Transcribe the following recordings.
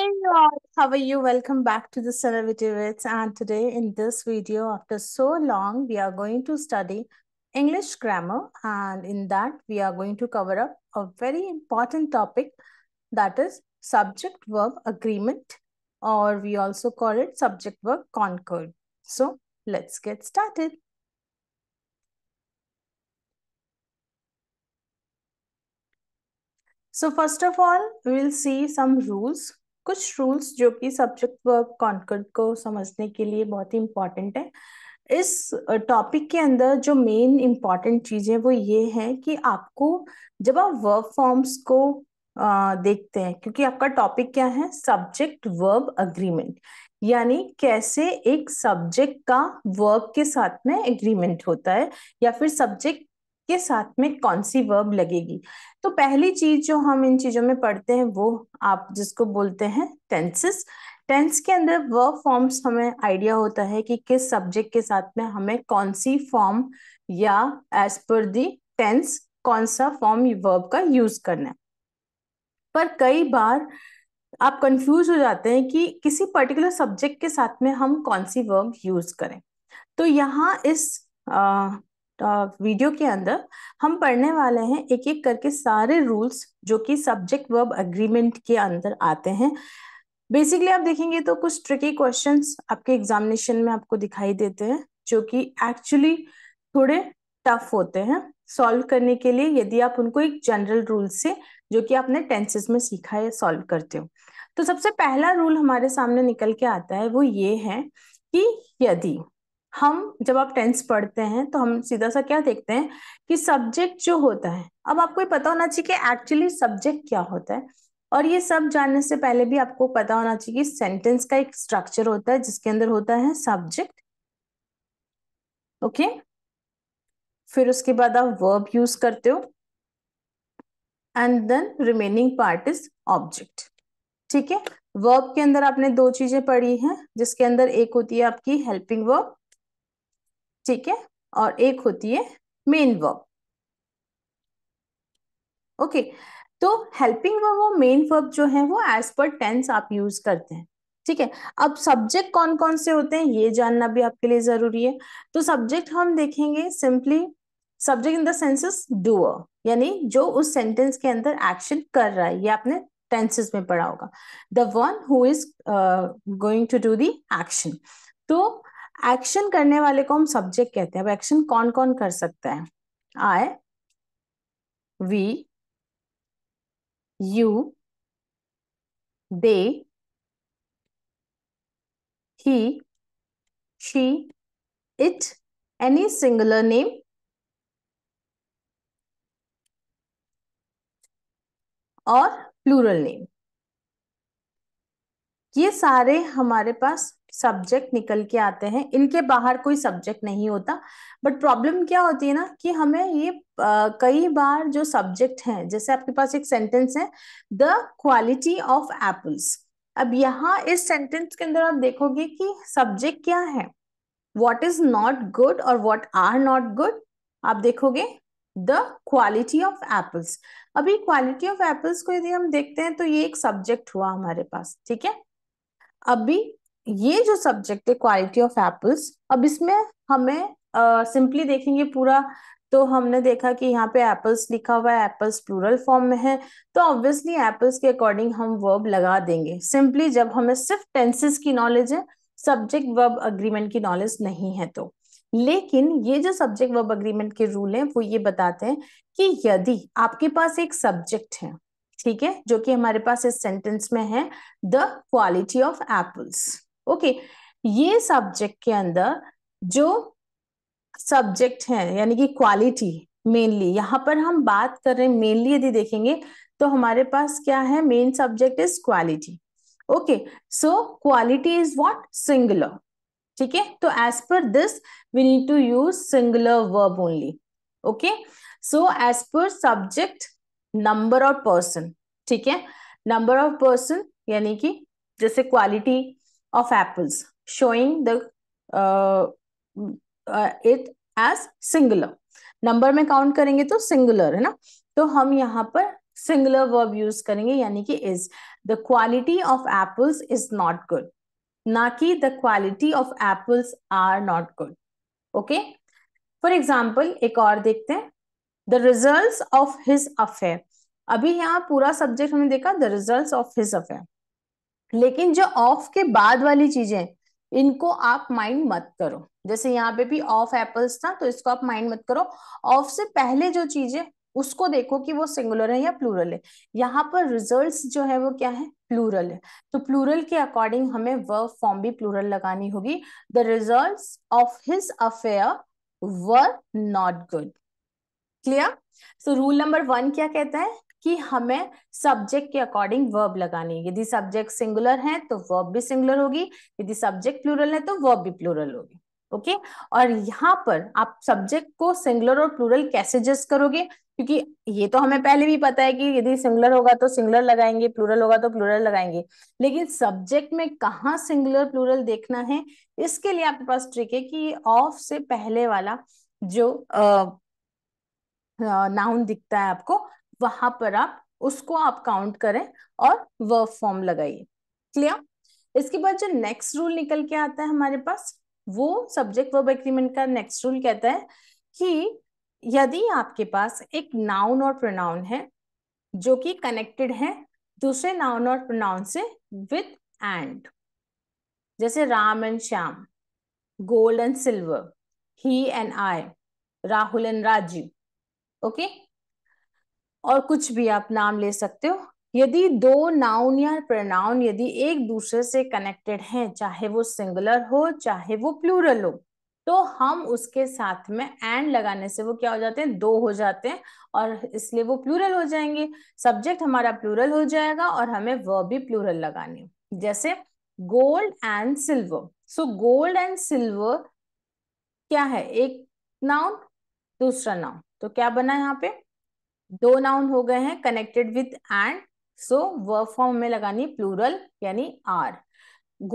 Hey all, how are you? Welcome back to the Celebratives. And today in this video, after so long, we are going to study English grammar. And in that, we are going to cover up a very important topic that is subject-verb agreement or we also call it subject-verb concord. So let's get started. So first of all, we will see some rules कुछ rules जो कि subject work can't को समझने के लिए बहुत ही important है इस टॉपिक के अंदर जो मेन इम्पॉर्टेंट चीज है वो ये है कि आपको जब आप वर्ब फॉर्म्स को देखते हैं क्योंकि आपका टॉपिक क्या है सब्जेक्ट वर्ब अग्रीमेंट यानी कैसे एक सब्जेक्ट का वर्ब के साथ में एग्रीमेंट होता है या फिर सब्जेक्ट के साथ में कौन सी वर्ब लगेगी तो पहली चीज जो हम इन चीजों में पढ़ते हैं वो आप जिसको बोलते हैं टेंसेस टेंस के अंदर वर्ब फॉर्म्स हमें आइडिया होता है कि किस सब्जेक्ट के साथ में हमें कौन सी फॉर्म या एज पर दी टेंस कौन सा फॉर्म वर्ब का यूज करना है पर कई बार आप कंफ्यूज हो जाते हैं कि किसी पर्टिकुलर सब्जेक्ट के साथ में हम कौन सी वर्ब यूज करें तो यहाँ इस वीडियो के अंदर हम पढ़ने वाले हैं एक एक करके सारे रूल्स जो कि सब्जेक्ट वर्ब अग्रीमेंट के अंदर आते हैं बेसिकली आप देखेंगे तो कुछ ट्रिकी क्वेश्चंस आपके एग्जामिनेशन में आपको दिखाई देते हैं जो कि एक्चुअली थोड़े टफ होते हैं सॉल्व करने के लिए यदि आप उनको एक जनरल रूल से जो कि आपने टेंसेस में सीखा है सॉल्व करते हो तो सबसे पहला रूल हमारे सामने निकल के आता है वो ये है कि यदि हम जब आप टेंस पढ़ते हैं तो हम सीधा सा क्या देखते हैं कि सब्जेक्ट जो होता है अब आपको ये पता होना चाहिए कि एक्चुअली सब्जेक्ट क्या होता है और ये सब जानने से पहले भी आपको पता होना चाहिए कि सेंटेंस का एक स्ट्रक्चर होता है जिसके अंदर होता है सब्जेक्ट ओके फिर उसके बाद आप वर्ब यूज करते हो and then remaining part is object ठीक है वर्ब के अंदर आपने दो चीजें पढ़ी हैं जिसके अंदर एक होती है आपकी हेल्पिंग वर्ब ठीक है और एक होती है मेन वर्ब ओके तो हेल्पिंग वर्ब वो मेन वर्ब जो है वो एज पर टेंस आप यूज करते हैं ठीक है अब सब्जेक्ट कौन कौन से होते हैं ये जानना भी आपके लिए जरूरी है तो सब्जेक्ट हम देखेंगे simply subject in the senses do यानी जो उस सेंटेंस के अंदर एक्शन कर रहा है ये आपने टेंसेस में पढ़ा होगा the one who is going to do the action तो एक्शन करने वाले को हम सब्जेक्ट कहते हैं अब एक्शन कौन कौन कर सकता है I we you they he she it any singular name और प्लूरल नेम ये सारे हमारे पास सब्जेक्ट निकल के आते हैं इनके बाहर कोई सब्जेक्ट नहीं होता बट प्रॉब्लम क्या होती है ना कि हमें ये आ, कई बार जो सब्जेक्ट हैं जैसे आपके पास एक सेंटेंस है द क्वालिटी ऑफ एप्पल्स अब यहाँ इस सेंटेंस के अंदर आप देखोगे कि सब्जेक्ट क्या है वॉट इज नॉट गुड और वॉट आर नॉट गुड आप देखोगे द क्वालिटी ऑफ एप्पल्स अभी क्वालिटी ऑफ एप्पल्स को यदि हम देखते हैं तो ये एक सब्जेक्ट हुआ हमारे पास ठीक है अभी ये जो सब्जेक्ट है क्वालिटी ऑफ एप्पल्स अब इसमें हमें सिंपली uh, देखेंगे पूरा तो हमने देखा कि यहाँ पे एप्पल्स लिखा हुआ है एप्पल्स प्लूरल फॉर्म में है तो ऑब्वियसली एप्पल्स के अकॉर्डिंग हम वर्ब लगा देंगे सिंपली जब हमें सिर्फ टेंसेस की नॉलेज है सब्जेक्ट वर्ब अग्रीमेंट की नॉलेज नहीं है तो लेकिन ये जो सब्जेक्ट वर्ब अग्रीमेंट के रूल हैं वो ये बताते हैं कि यदि आपके पास एक सब्जेक्ट है ठीक है जो कि हमारे पास इस सेंटेंस में है the quality of apples okay ये सब्जेक्ट के अंदर जो सब्जेक्ट है यानी कि क्वालिटी मेनली यहाँ पर हम बात कर रहे हैं मेनली यदि देखेंगे तो हमारे पास क्या है main subject is quality okay so quality is what singular ठीक है तो as per this we need to use singular verb only okay so as per subject number of person ठीक है नंबर ऑफ पर्सन यानी कि जैसे quality of apples, showing the uh, uh, it as singular. Number में count करेंगे तो singular है ना तो हम यहाँ पर सिंगुलर वर्ब यूज करेंगे यानी कि is the quality of apples is not good ना कि the quality of apples are not good okay for example एक और देखते हैं the result of his affair अभी यहाँ पूरा सब्जेक्ट हमने देखा the result of his affair लेकिन जो ऑफ के बाद वाली चीजें इनको आप माइंड मत करो जैसे यहाँ पे भी ऑफ एप्पल्स था तो इसको आप माइंड मत करो ऑफ से पहले जो चीजें उसको देखो कि वो सिंगुलर है या प्लूरल है यहाँ पर रिजल्ट्स जो है वो क्या है प्लूरल है तो प्लूरल के अकॉर्डिंग हमें वर्ब फॉर्म भी प्लूरल लगानी होगी the result of his affair were not good clear so rule number one क्या कहता है कि हमें सब्जेक्ट के अकॉर्डिंग वर्ब लगानी है यदि सब्जेक्ट सिंगुलर है तो वर्ब भी सिंगुलर होगी यदि सब्जेक्ट प्लूरल है तो वर्ब भी प्लूरल होगी ओके okay? और यहाँ पर आप सब्जेक्ट को सिंगुलर और प्लूरल कैसे जस्ट करोगे क्योंकि ये तो हमें पहले भी पता है कि यदि सिंगुलर होगा तो सिंगुलर लगाएंगे प्लूरल होगा तो प्लूरल लगाएंगे लेकिन सब्जेक्ट में कहा सिंगुलर प्लूरल देखना है इसके लिए आपके पास ट्रिक है कि ऑफ से पहले वाला जो अः नाउन दिखता है आपको वहां पर आप उसको आप काउंट करें और वर्ब फॉर्म लगाइए क्लियर इसके बाद जो नेक्स्ट रूल निकल के आता है हमारे पास वो सब्जेक्ट वर्ब एग्रीमेंट का नेक्स्ट रूल कहता है कि यदि आपके पास एक नाउन और प्रोनाउन है जो कि कनेक्टेड है दूसरे नाउन और प्रोनाउन से विथ एंड जैसे Ram and Shyam gold and silver he and I Rahul and Rajiv okay और कुछ भी आप नाम ले सकते हो यदि दो नाउन या प्रनाउन यदि एक दूसरे से कनेक्टेड हैं चाहे वो सिंगुलर हो चाहे वो प्लूरल हो तो हम उसके साथ में एंड लगाने से वो क्या हो जाते हैं दो हो जाते हैं और इसलिए वो प्लूरल हो जाएंगे सब्जेक्ट हमारा प्लूरल हो जाएगा और हमें वह भी प्लूरल लगानी जैसे gold and silver so gold and silver क्या है एक नाउन दूसरा नाउन तो क्या बना यहाँ पे दो नाउन हो गए हैं connected with and so verb form में लगानी प्लूरल यानी are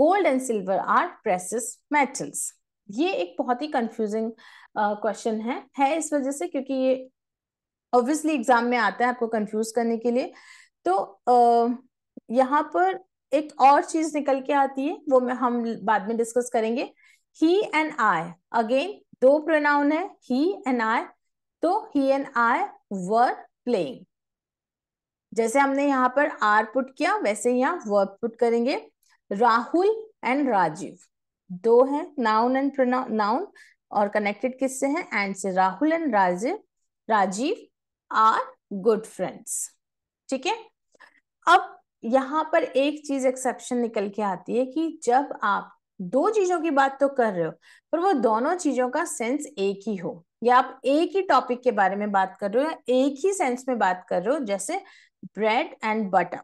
gold and silver are precious metals ये एक बहुत ही कंफ्यूजिंग क्वेश्चन है है इस वजह से क्योंकि ये ऑब्वियसली एग्जाम में आता है आपको कंफ्यूज करने के लिए तो uh, यहाँ पर एक और चीज निकल के आती है वो हम बाद में डिस्कस करेंगे ही एंड आई अगेन दो प्रोनाउन है ही एंड आई तो ही एंड आई वर प्लेइंग जैसे हमने यहाँ पर आर पुट किया वैसे यहाँ वर्ब पुट करेंगे राहुल एंड राजीव दो हैं नाउन एंड प्रोनाउन नाउन और कनेक्टेड किससे हैं एंड से Rahul and Rajiv Rajiv are good friends ठीक है अब यहाँ पर एक चीज एक्सेप्शन निकल के आती है कि जब आप दो चीजों की बात तो कर रहे हो पर वो दोनों चीजों का सेंस एक ही हो या आप एक ही टॉपिक के बारे में बात कर रहे हो या एक ही सेंस में बात कर रहे हो जैसे ब्रेड एंड बटर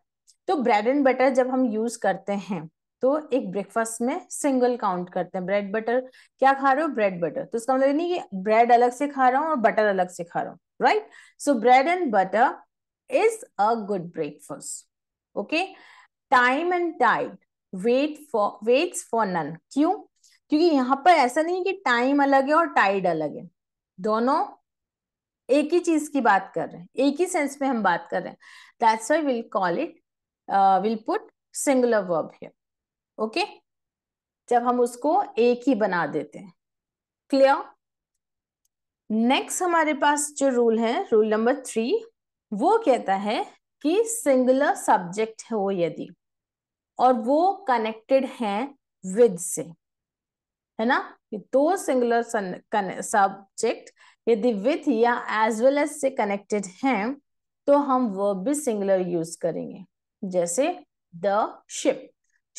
तो ब्रेड एंड बटर जब हम यूज करते हैं तो एक ब्रेकफास्ट में सिंगल काउंट करते हैं ब्रेड बटर क्या खा रहे हो ब्रेड बटर तो इसका मतलब नहीं कि ब्रेड अलग से खा रहा हूँ और बटर अलग से खा रहा हूँ right so bread and butter is a good breakfast okay time and tide wait for waits for none क्यों क्योंकि यहाँ पर ऐसा नहीं है कि टाइम अलग है और टाइड अलग है दोनों एक ही चीज की बात कर रहे हैं एक ही सेंस में हम बात कर रहे हैं that's why will call it will put singular verb here okay जब हम उसको एक ही बना देते हैं क्लियर नेक्स्ट हमारे पास जो रूल है रूल नंबर थ्री वो कहता है कि सिंगुलर सब्जेक्ट हो यदि और वो कनेक्टेड हैं विद से है ना कि दो सिंगुलर सब्जेक्ट यदि विद या एज वेल एज से कनेक्टेड हैं तो हम वर्ब भी सिंगुलर यूज करेंगे जैसे द शिप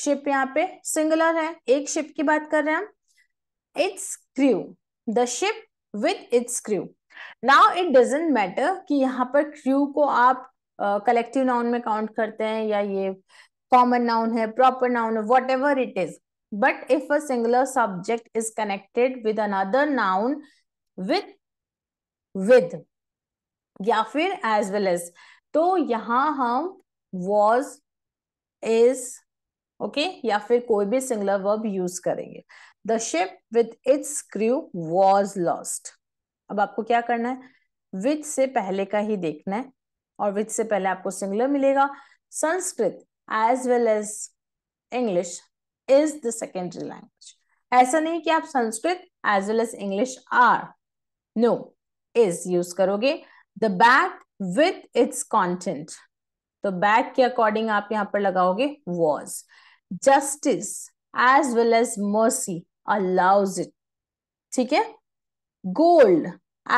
शिप यहाँ पे सिंगुलर है एक शिप की बात कर रहे हैं हम it's crew the ship with its crew now it doesn't matter कि यहाँ पर क्रू को आप कलेक्टिव uh, नाउन में काउंट करते हैं या ये common noun hai proper noun hai, whatever it is but if a singular subject is connected with another noun with with या फिर as well as तो यहाँ हम was is ओके okay? या फिर कोई भी सिंगुलर वर्ब यूज करेंगे the ship with its crew was lost अब आपको क्या करना है विथ से पहले का ही देखना है और विथ से पहले आपको सिंगुलर मिलेगा Sanskrit as well as english is the secondary language ऐसा नहीं कि आप Sanskrit as well as English are no is use करोगे the bag with its content तो बैग के अकॉर्डिंग आप यहाँ पर लगाओगे was justice as well as mercy allows it ठीक है gold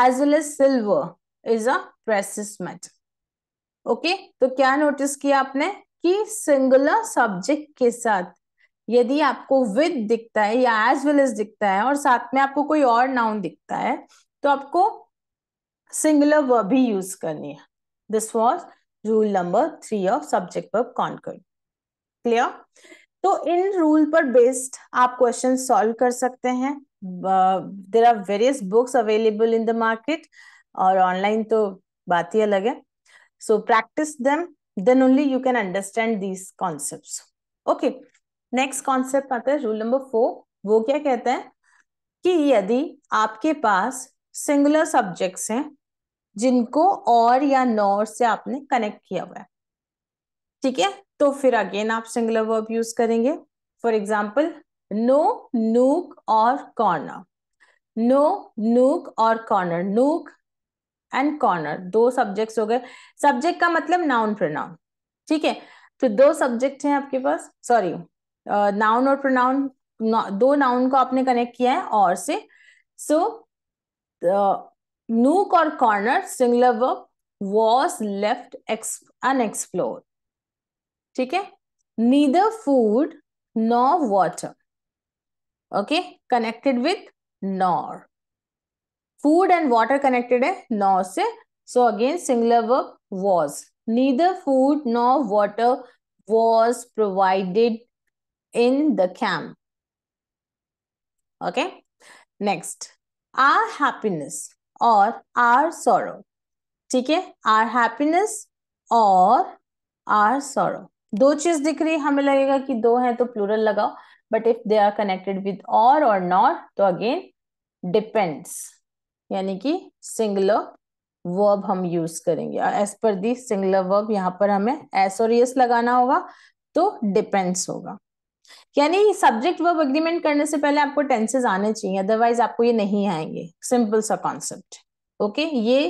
as well as silver is a precious metal okay तो क्या नोटिस किया आपने कि सिंगुलर सब्जेक्ट के साथ यदि आपको विद दिखता है या एज वेल एज दिखता है और साथ में आपको कोई और नाउन दिखता है तो आपको सिंगुलर वर्ब ही यूज करनी है this was rule number three of subject verb concord clear तो इन रूल पर बेस्ड आप क्वेश्चन सॉल्व कर सकते हैं there are various books available in the market और ऑनलाइन तो बात ही अलग है so practice them then only you can understand these concepts. Okay. Next concept आता है रूल नंबर फोर वो क्या कहते हैं कि यदि आपके पास सिंगुलर सब्जेक्ट्स हैं जिनको और या नॉर से आपने कनेक्ट किया हुआ है ठीक है तो फिर अगेन आप सिंगुलर वर्ब यूज करेंगे फॉर एग्जाम्पल नो नूक और कॉर्नर नो नूक और कॉर्नर नूक एंड कॉर्नर दो सब्जेक्ट्स हो गए सब्जेक्ट का मतलब नाउन प्रोनाउन ठीक है तो दो सब्जेक्ट हैं आपके पास सॉरी नाउन और प्रोनाउन दो नाउन को आपने कनेक्ट किया है और से सो नूक और corner singular verb was left unexplored ठीक है neither food nor water okay connected with nor food and water connected है नॉ से so again singular verb was neither food nor water was provided in the camp okay next are happiness और are sorrow. ठीक है are happiness और are sorrow. दो चीज दिख रही हमें लगेगा कि दो हैं तो प्लूरल लगाओ but if they are connected with और नॉट तो अगेन डिपेंड्स यानी कि सिंगलर वर्ब हम यूज करेंगे as per the singular verb यहाँ पर हमें एस और यस लगाना होगा तो डिपेंड्स होगा यानी सब्जेक्ट वर्ब एग्रीमेंट करने से पहले आपको टेंसेज आने चाहिए अदरवाइज आपको ये नहीं आएंगे सिंपल सा कॉन्सेप्ट ओके ये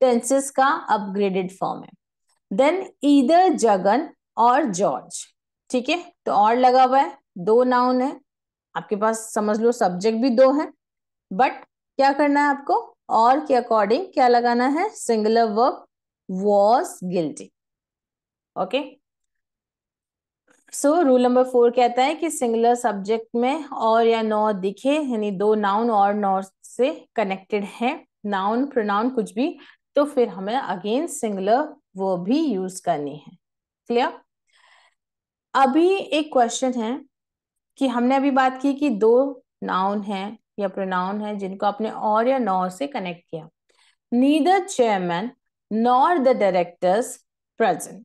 टेंसेस का अपग्रेडेड फॉर्म है देन ईदर जगन और जॉर्ज ठीक है तो और लगा हुआ है दो नाउन है आपके पास समझ लो सब्जेक्ट भी दो है बट क्या करना है आपको और के अकॉर्डिंग क्या लगाना है singular verb was guilty okay so rule number four कहता है कि सिंगुलर सब्जेक्ट में और या नौ दिखे यानी दो नाउन और नौ से कनेक्टेड है नाउन प्रोनाउन कुछ भी तो फिर हमें अगेन सिंगुलर वो भी यूज करनी है क्लियर अभी एक क्वेश्चन है कि हमने अभी बात की कि दो नाउन हैं या प्रोनाउन है जिनको आपने और या नॉर से कनेक्ट किया neither chairman nor the directors present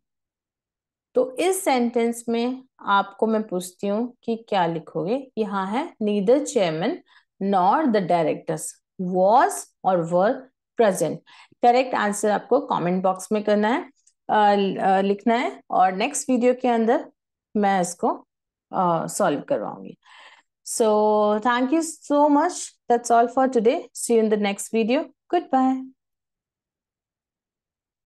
तो इस सेंटेंस में आपको मैं पूछती हूँ कि क्या लिखोगे यहाँ है neither chairman nor the directors was और वर प्रेजेंट करेक्ट आंसर आपको कमेंट बॉक्स में करना है लिखना है और नेक्स्ट वीडियो के अंदर मैं इसको सॉल्व करवाऊंगी So thank you so much. That's all for today. See you in the next video. Goodbye.